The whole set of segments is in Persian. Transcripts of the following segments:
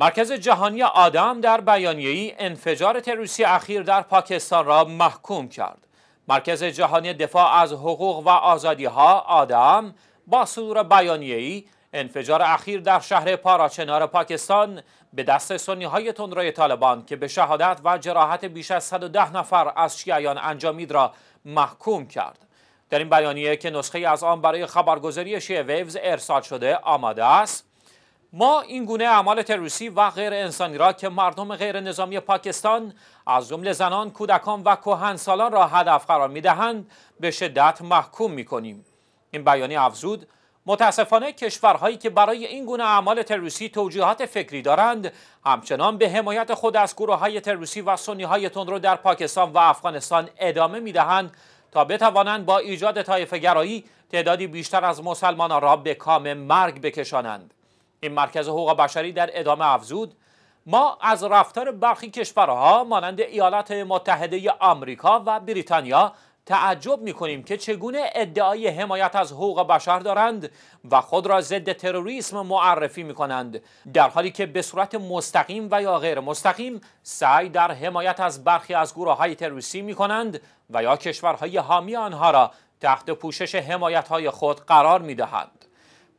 مرکز جهانی آدم در ای انفجار تروریستی اخیر در پاکستان را محکوم کرد. مرکز جهانی دفاع از حقوق و آزادی ها آدم با صدور ای انفجار اخیر در شهر پاراچنار پاکستان به دست سنی های تندروی طالبان که به شهادت و جراحت بیش از 110 نفر از شیعیان انجامید را محکوم کرد. در این بیانیه که نسخه از آن برای خبرگزاری شیعه ویوز ارسال شده آماده است ما این گونه اعمال تروریستی و غیر انسانی را که مردم غیر نظامی پاکستان از جمله زنان، کودکان و کهنسالان را هدف قرار میدهند به شدت محکوم میکنیم. این بیانیه افزود متاسفانه کشورهایی که برای این گونه اعمال تروریستی توجیهات فکری دارند همچنان به حمایت خود از گروه های تروریستی و سنی های تندرو در پاکستان و افغانستان ادامه میدهند تا بتوانند با ایجاد طایفه گرایی تعدادی بیشتر از مسلمانان را به کام مرگ بکشانند این مرکز حقوق بشری در ادامه افزود ما از رفتار برخی کشورها مانند ایالات متحده آمریکا و بریتانیا تعجب می کنیم که چگونه ادعای حمایت از حقوق بشر دارند و خود را ضد تروریسم معرفی می کنند در حالی که به صورت مستقیم و یا غیر مستقیم سعی در حمایت از برخی از گروه های تروریستی می کنند و یا کشورهای حامی آنها را تحت پوشش حمایت های خود قرار می دهند.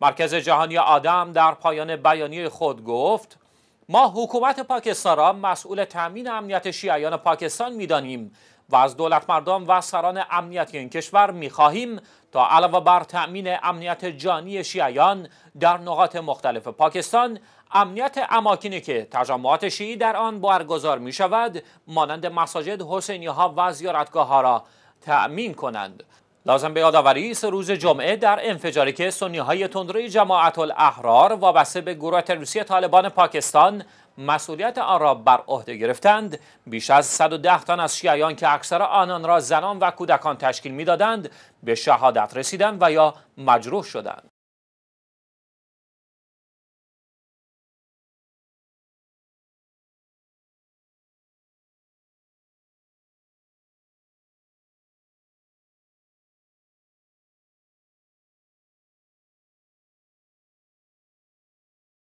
مرکز جهانی آدم در پایان بیانیه خود گفت ما حکومت پاکستان را مسئول تامین امنیت شیعیان پاکستان میدانیم و از دولت مردم و سران امنیتی این کشور میخواهیم تا علاوه بر تأمین امنیت جانی شیعیان در نقاط مختلف پاکستان امنیت اماکنی که تجمعات شیعی در آن برگزار می شود مانند مساجد حسینی ها و زیارتگاه ها را تأمین کنند لازم به یادآوری است روز جمعه در انفجاری که های تندروی جماعت الاحرار وابسته به گروه تروریستی طالبان پاکستان مسئولیت آن را بر عهده گرفتند بیش از 110 تن از شیعیان که اکثر آنان را زنان و کودکان تشکیل میدادند به شهادت رسیدند و یا مجروح شدند